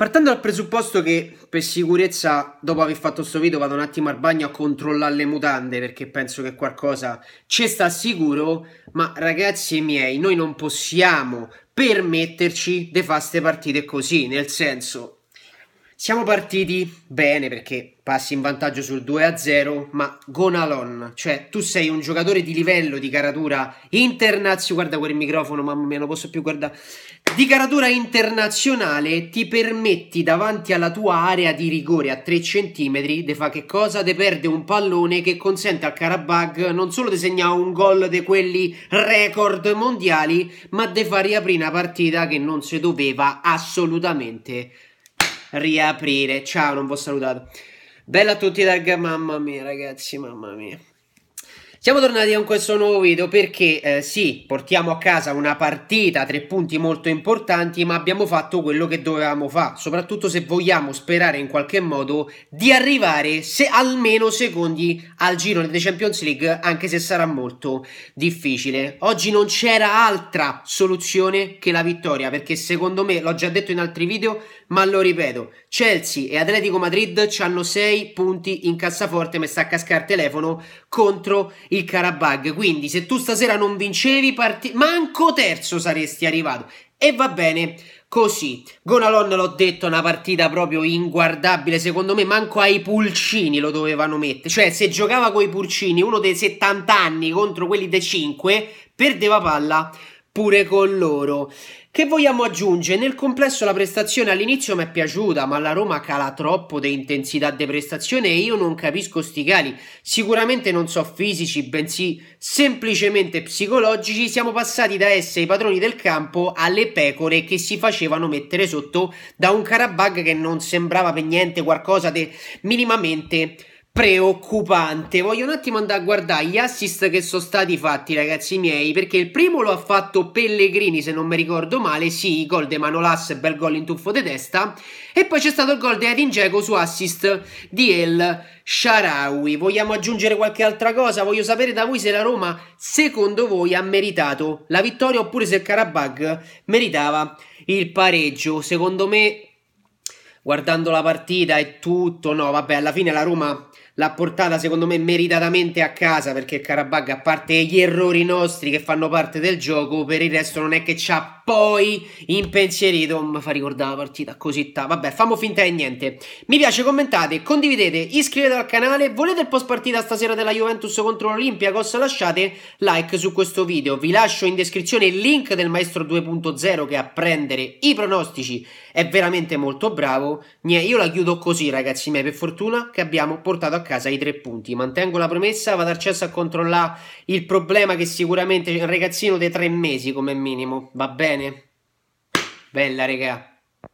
Partendo dal presupposto che per sicurezza, dopo aver fatto questo video, vado un attimo al bagno a controllare le mutande perché penso che qualcosa ci sta sicuro. Ma ragazzi miei, noi non possiamo permetterci di fare queste partite così, nel senso siamo partiti bene perché passi in vantaggio sul 2-0, ma Gonalon, cioè tu sei un giocatore di livello di caratura internazionale, guarda quel microfono, mamma mia, non posso più guardare, di caratura internazionale ti permetti davanti alla tua area di rigore a 3 cm di fare che cosa? Di perde un pallone che consente al Karabag non solo di segnare un gol di quelli record mondiali, ma di far riaprire una partita che non si doveva assolutamente riaprire. Ciao, non vi ho salutato. Bella a tutti, raga. Mamma mia, ragazzi, mamma mia. Siamo tornati con questo nuovo video perché eh, sì, portiamo a casa una partita, tre punti molto importanti, ma abbiamo fatto quello che dovevamo fare, soprattutto se vogliamo sperare in qualche modo di arrivare se almeno secondi al girone dei Champions League, anche se sarà molto difficile. Oggi non c'era altra soluzione che la vittoria, perché secondo me, l'ho già detto in altri video, ma lo ripeto, Chelsea e Atletico Madrid hanno 6 punti in cassaforte, mi sta a cascare telefono contro il Karabag. Quindi, se tu stasera non vincevi, parti- manco terzo saresti arrivato. E va bene così. Gonalon l'ho detto, una partita proprio inguardabile. Secondo me, manco ai pulcini lo dovevano mettere. Cioè, se giocava con i pulcini uno dei 70 anni contro quelli dei 5, perdeva palla pure con loro. Che vogliamo aggiungere? Nel complesso la prestazione all'inizio mi è piaciuta, ma la Roma cala troppo di intensità di prestazione e io non capisco sti cali. Sicuramente non so fisici, bensì semplicemente psicologici. Siamo passati da essere i padroni del campo alle pecore che si facevano mettere sotto da un Karabag che non sembrava per niente qualcosa di minimamente preoccupante. Voglio un attimo andare a guardare gli assist che sono stati fatti, ragazzi miei, perché il primo lo ha fatto Pellegrini, se non mi ricordo male, sì, gol di Manolas, bel gol in tuffo di testa, e poi c'è stato il gol di Edin Dzeko su assist di El Sharawi. Vogliamo aggiungere qualche altra cosa? Voglio sapere da voi se la Roma, secondo voi, ha meritato la vittoria oppure se il Karabag meritava il pareggio. Secondo me guardando la partita e tutto, no, vabbè, alla fine la Roma l'ha portata secondo me meritatamente a casa perché Carabag, a parte gli errori nostri che fanno parte del gioco, per il resto non è che c'ha poi impensierito, mi fa ricordare la partita così ta. Vabbè, famo finta di niente. Mi piace, commentate, condividete, iscrivetevi al canale. Volete il post partita stasera della Juventus contro l'Olimpia? Cosa lasciate? Like su questo video. Vi lascio in descrizione il link del maestro 2.0 che a prendere i pronostici è veramente molto bravo. Io la chiudo così, ragazzi miei, per fortuna che abbiamo portato a casa casa i tre punti. Mantengo la promessa, vado al Chelsea a controllare il problema che sicuramente un ragazzino dei tre mesi come minimo, va bene? Bella regà.